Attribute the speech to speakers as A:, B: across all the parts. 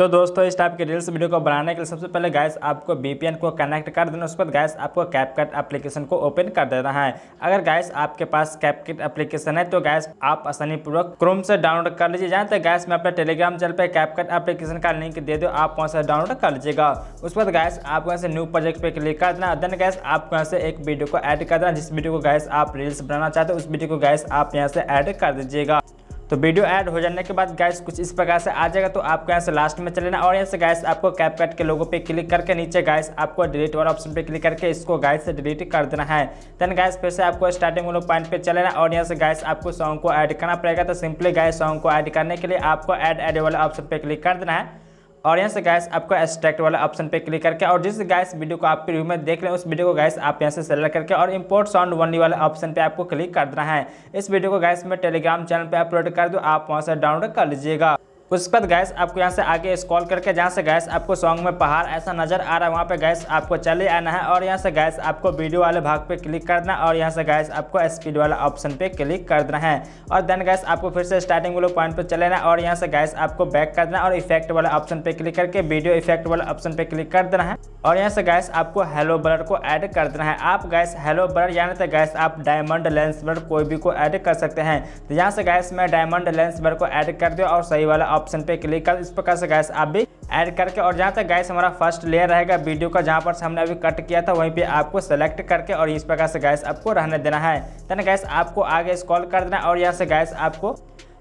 A: तो दोस्तों इस टाइप के रील्स वीडियो को बनाने के लिए सबसे पहले गैस आपको बीपीएन को कनेक्ट कर देना उसके बाद गैस आपको कैपकट एप्लीकेशन को ओपन कर देना है अगर गैस आपके पास कैपकट एप्लीकेशन है तो गैस आप आसानी पूर्वक क्रोम से डाउनलोड कर लीजिए जहाँ तक गैस में अपने टेलीग्राम चैनल पर कैपकट एप्लीकेशन का लिंक दे दो आप वहाँ से डाउनलोड कर लीजिएगा उसके बाद गैस आप वहाँ से न्यू प्रोजेक्ट पर क्लिक कर देना देन गैस आप यहाँ से एक वीडियो को ऐड कर देना जिस वीडियो को गैस आप रील्स बनाना चाहते हो उस वीडियो को गैस आप यहाँ से ऐड कर दीजिएगा तो वीडियो ऐड हो जाने के बाद गैस कुछ इस प्रकार से आ जाएगा तो आपको यहाँ से लास्ट में चले और यहाँ से गैस आपको कैप कट के लोगों पे क्लिक करके नीचे गैस आपको डिलीट वाला ऑप्शन पे क्लिक करके इसको गैस से डिलीट कर देना है देन गैस फिर से आपको स्टार्टिंग वो पॉइंट पे चले और यहाँ से गैस आपको सॉन्ग को ऐड करना पड़ेगा तो सिंपली गैस सॉन्ग को ऐड करने के लिए आपको ऐड एड वाले ऑप्शन पर क्लिक कर देना है और यहाँ से गैस आपको एक्सट्रैक्ट वाला ऑप्शन पे क्लिक करके और जिस गैस वीडियो को आप रिव्यू में देख रहे हैं उस वीडियो को गैस आप यहाँ से सेलेक्ट करके और इंपोर्ट साउंड वनली वाले ऑप्शन पे आपको क्लिक करना है इस वीडियो को गैस मैं टेलीग्राम चैनल पर अपलोड कर दूँ आप वहाँ से डाउनलोड कर लीजिएगा तो उसके बाद गैस आपको यहाँ से आगे स्कॉल करके जहाँ से गैस आपको सॉन्ग में पहाड़ ऐसा नजर आ रहा है वहाँ पे गैस आपको चले आना है और यहाँ से गैस आपको वीडियो वाले भाग पे क्लिक करना है और यहाँ से गैस आपको स्पीड वाला ऑप्शन पे क्लिक कर देना है और देन गैस आपको फिर से स्टार्टिंग वाले पॉइंट पर चलेना और यहाँ से गैस आपको बैक करना है और इफेक्ट वाला ऑप्शन पे क्लिक करके वीडियो इफेक्ट वाला ऑप्शन पे क्लिक कर देना है और यहाँ से गैस आपको हेलो ब्लर को ऐड कर देना है आप गैस हेलो ब्लर यानी तो गैस आप डायमंड लेंस ब्लर कोई भी को ऐड कर सकते हैं तो यहाँ से गैस में डायमंड लेंस ब्लर को ऐड कर दो और सही वाला ऑप्शन पे क्लिक कर इस प्रकार से गैस आप भी ऐड करके और जहाँ तक गैस हमारा फर्स्ट लेयर रहेगा वीडियो का जहाँ पर हमने अभी कट किया था वहीं पे आपको सेलेक्ट करके और इस प्रकार से गैस आपको रहने देना है तेना तो गैस आपको आगे स्कॉल कर देना और यहाँ से गैस आपको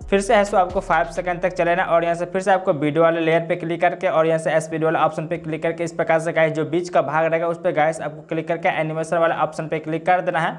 A: फिर से है सो आपको 5 सेकंड तक चलेना और यहाँ से फिर से आपको वीडियो वाले लेयर पे क्लिक करके और यहाँ से स्पीड वाला ऑप्शन पे क्लिक करके इस प्रकार से गैस जो बीच का भाग रहेगा उस पर गैस आपको क्लिक करके एनिमेशन वाला ऑप्शन पे क्लिक कर देना है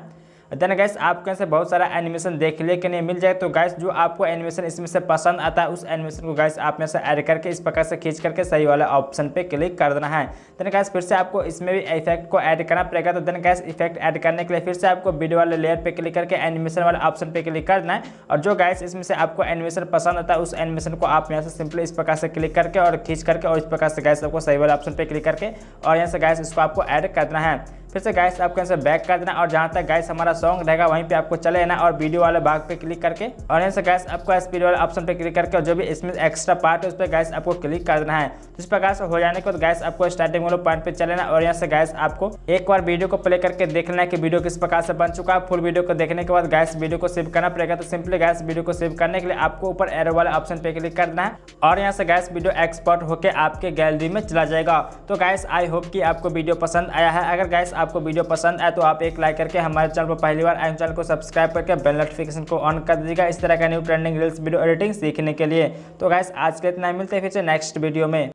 A: देन गैस आपको यहाँ से बहुत सारा एनिमेशन देखने के लिए मिल जाए तो गैस जो आपको एनिमेशन इसमें से पसंद आता है उस एनिमेशन को गैस आप यहाँ से ऐड करके इस प्रकार से खींच करके सही वाला ऑप्शन पे क्लिक कर देना है देन गैस फिर से आपको इसमें भी इफेक्ट को ऐड करना पड़ेगा तो देन गैस इफेक्ट ऐड करने के लिए फिर से आपको वीडियो वाले लेयर पर क्लिक करके एनिमेशन वाले ऑप्शन पर क्लिक करना है और जो गैस इसमें से आपको एनिमेशन पसंद आता है उस एनिमेशन को आप यहाँ से सिंपली इस प्रकार से क्लिक करके और खींच करके और इस प्रकार से गैस आपको सही वाले ऑप्शन पर क्लिक करके और यहाँ से गैस इसको आपको ऐड करना है फिर से गाइस आपको यहाँ से बैक कर देना और जहाँ तक गाइस हमारा सॉन्ग रहेगा वहीं पे आपको चले जाना और वीडियो वाले भाग पे क्लिक करके और यहाँ से गाइस आपको स्पीड वाले ऑप्शन पे क्लिक करके और जो भी इसमें एक्स्ट्रा पार्ट है उस पर गाइस आपको क्लिक कर देना है जिस पर गाइस हो जाने के बाद गाइस आपको स्टार्टिंग वाले पॉइंट पे चले और यहाँ से गाइस आपको एक बार वीडियो को प्ले करके देख लेना है कि वीडियो किस प्रकार से बन चुका है फुल वीडियो को देखने के बाद गैस वीडियो को सेव करना पड़ेगा तो सिंपली गैस वीडियो को सेव करने के लिए आपको ऊपर एरो वाले ऑप्शन पे क्लिक करना है और यहाँ से गैस वीडियो एक्सपोर्ट होकर आपके गैलरी में चला जाएगा तो गैस आई होप कि आपको वीडियो पसंद आया है अगर गैस आपको वीडियो पसंद आए तो आप एक लाइक करके हमारे चैनल पर पहली बार आए चैनल को सब्सक्राइब करके बेल नोटिफिकेशन को ऑन कर दीजिएगा इस तरह का new trending reels video editing सीखने के लिए तो गैस आज के इतना मिलते हैं फिर से नेक्स्ट वीडियो में